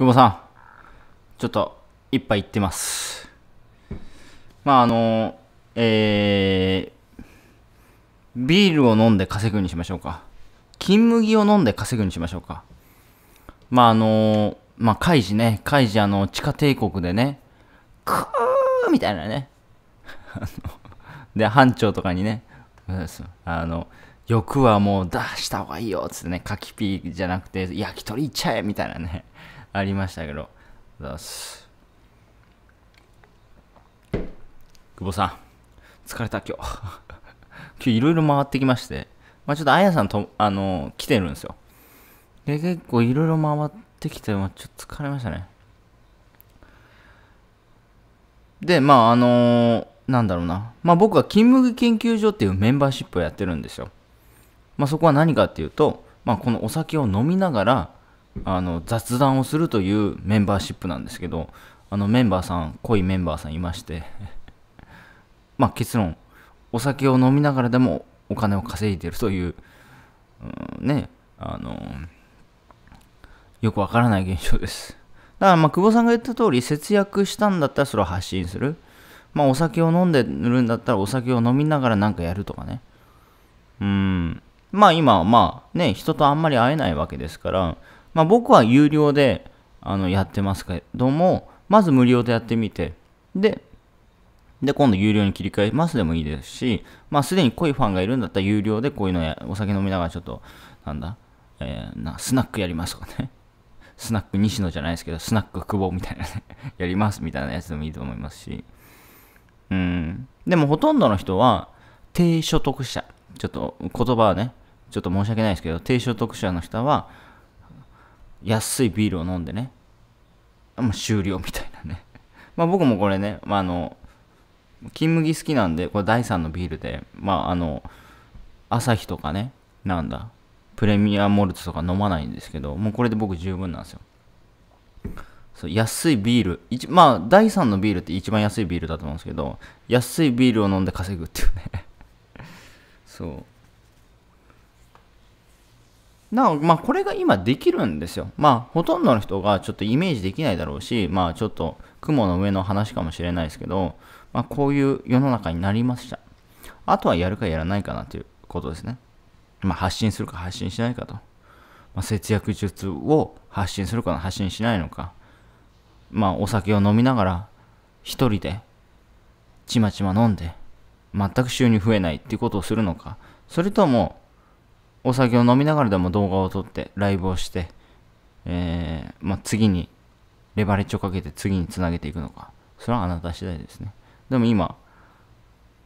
久保さん、ちょっと一杯いってます。まああの、えー、ビールを飲んで稼ぐにしましょうか。金麦を飲んで稼ぐにしましょうか。まああの、まあカイジね、カイジあの、地下帝国でね、クーみたいなね。で、班長とかにね、あの、欲はもう出した方がいいよっつってね、カキピーじゃなくて、焼き鳥いっちゃえみたいなね。ありましたけど。ざす。久保さん、疲れた今日。今日いろいろ回ってきまして、まあちょっとあやさんと、あの来てるんですよ。で、結構いろいろ回ってきて、まあ、ちょっと疲れましたね。で、まああのー、なんだろうな。まあ僕は勤務研究所っていうメンバーシップをやってるんですよ。まあそこは何かっていうと、まあこのお酒を飲みながら、あの雑談をするというメンバーシップなんですけどあのメンバーさん濃いメンバーさんいまして まあ結論お酒を飲みながらでもお金を稼いでるという、うん、ねあのよくわからない現象ですだからまあ久保さんが言った通り節約したんだったらそれを発信するまあお酒を飲んでるんだったらお酒を飲みながら何かやるとかねうんまあ今はまあね人とあんまり会えないわけですからまあ、僕は有料であのやってますけども、まず無料でやってみて、で、で、今度有料に切り替えますでもいいですし、まあ、すでに濃いファンがいるんだったら有料でこういうのや、お酒飲みながらちょっと、なんだ、えー、な、スナックやりますとかね。スナック西野じゃないですけど、スナック久保みたいなね やりますみたいなやつでもいいと思いますし。うん。でもほとんどの人は、低所得者。ちょっと言葉はね、ちょっと申し訳ないですけど、低所得者の人は、安いビールを飲んでね、もう終了みたいなね。まあ僕もこれね、まあ、あの、金麦好きなんで、これ第3のビールで、まああの、朝日とかね、なんだ、プレミアモルツとか飲まないんですけど、もうこれで僕十分なんですよ。そう安いビールまあ第3のビールって一番安いビールだと思うんですけど安いビールを飲んで稼ぐっていうね そうなお、まあこれが今できるんですよ。まあほとんどの人がちょっとイメージできないだろうし、まあちょっと雲の上の話かもしれないですけど、まあこういう世の中になりました。あとはやるかやらないかなということですね。まあ発信するか発信しないかと。まあ、節約術を発信するか発信しないのか。まあお酒を飲みながら一人でちまちま飲んで全く収入増えないっていうことをするのか。それともお酒を飲みながらでも動画を撮ってライブをして、えー、まあ、次にレバレッジをかけて次につなげていくのかそれはあなた次第ですねでも今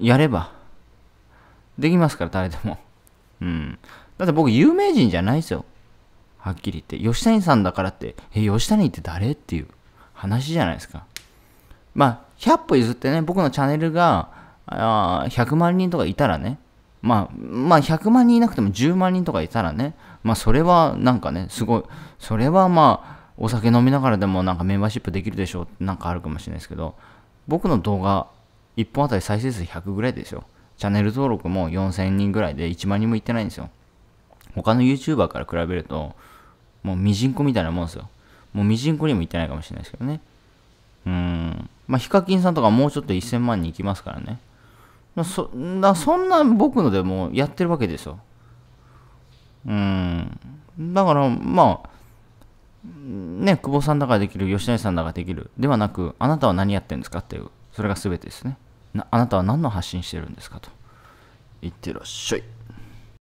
やればできますから誰でもうんだって僕有名人じゃないですよはっきり言って吉谷さんだからってえ吉谷って誰っていう話じゃないですかまあ100歩譲ってね僕のチャンネルがあ100万人とかいたらねまあ、まあ、100万人いなくても10万人とかいたらね、まあ、それはなんかね、すごい、それはまあ、お酒飲みながらでもなんかメンバーシップできるでしょうってなんかあるかもしれないですけど、僕の動画、1本あたり再生数100ぐらいですよ。チャンネル登録も4000人ぐらいで1万人もいってないんですよ。他の YouTuber から比べると、もうミジンコみたいなもんですよ。もうミジンコにもいってないかもしれないですけどね。うん。まあ、ヒカキンさんとかもうちょっと1000万人いきますからね。そなそんな僕のでもやってるわけですよ。うん。だから、まあ、ね、久保さんだからできる、吉成さんだからできる、ではなく、あなたは何やってるんですかっていう、それが全てですね。あなたは何の発信してるんですかと。言ってらっしゃい。